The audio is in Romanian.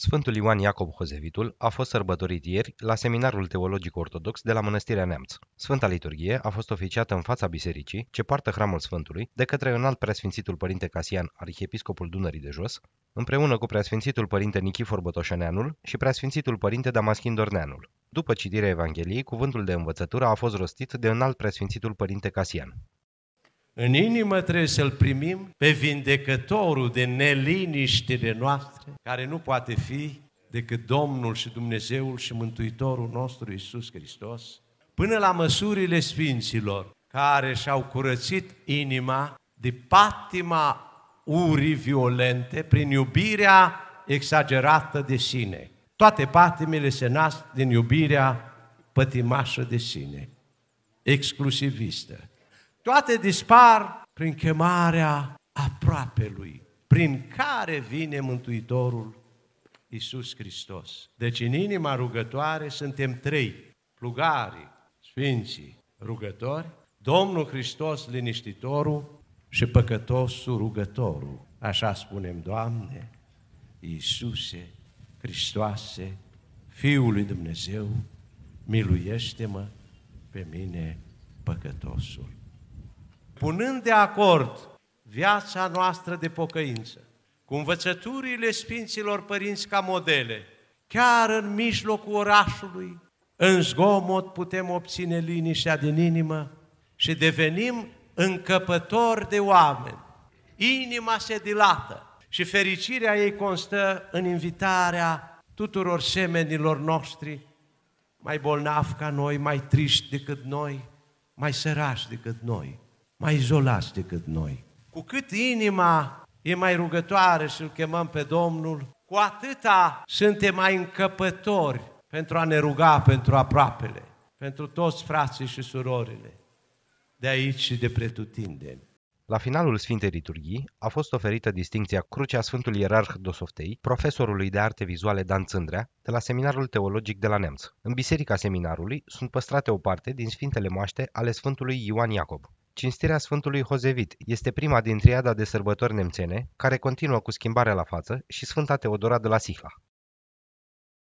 Sfântul Ioan Iacob Hozevitul a fost sărbătorit ieri la seminarul teologic ortodox de la Mănăstirea Neamț. Sfânta liturghie a fost oficiată în fața bisericii, ce poartă hramul Sfântului, de către înalt preasfințitul părinte Casian, arhiepiscopul Dunării de Jos, împreună cu preasfințitul părinte Nichifor Botoșaneanul și preasfințitul părinte Damaschin Dorneanul. După citirea Evangheliei, cuvântul de învățătură a fost rostit de înalt preasfințitul părinte Casian. În inimă trebuie să-L primim pe vindecătorul de neliniștile noastre, care nu poate fi decât Domnul și Dumnezeul și Mântuitorul nostru Isus Hristos, până la măsurile sfinților care și-au curățit inima de patima urii violente prin iubirea exagerată de sine. Toate patimile se nasc din iubirea pătimașă de sine, exclusivistă. Toate dispar prin chemarea aproape lui, prin care vine Mântuitorul Isus Hristos. Deci în inima rugătoare suntem trei, plugarii, sfinții, rugători, Domnul Hristos liniștitorul și păcătosul rugătorul. Așa spunem, Doamne, Iisuse, Hristoase, Fiul lui Dumnezeu, miluiește-mă pe mine păcătosul punând de acord viața noastră de pocăință cu învățăturile Sfinților Părinți ca modele, chiar în mijlocul orașului, în zgomot putem obține liniștea din inimă și devenim încăpători de oameni. Inima se dilată și fericirea ei constă în invitarea tuturor semenilor noștri, mai bolnavi ca noi, mai triști decât noi, mai sărași decât noi, mai izolați decât noi. Cu cât inima e mai rugătoare și îl chemăm pe Domnul, cu atâta suntem mai încăpători pentru a ne ruga pentru aproapele, pentru toți frații și surorile, de aici și de pretutindeni. La finalul Sfintei Liturghii a fost oferită distinția Crucea Sfântului Ierarh Dosoftei, profesorului de arte vizuale Dan Țândrea, de la Seminarul Teologic de la Neamț. În biserica seminarului sunt păstrate o parte din Sfintele Moaște ale Sfântului Ioan Iacob. Cinstirea Sfântului Hozevit este prima din triada de sărbători nemțene, care continuă cu schimbarea la față, și Sfânta Teodora de la Sihla.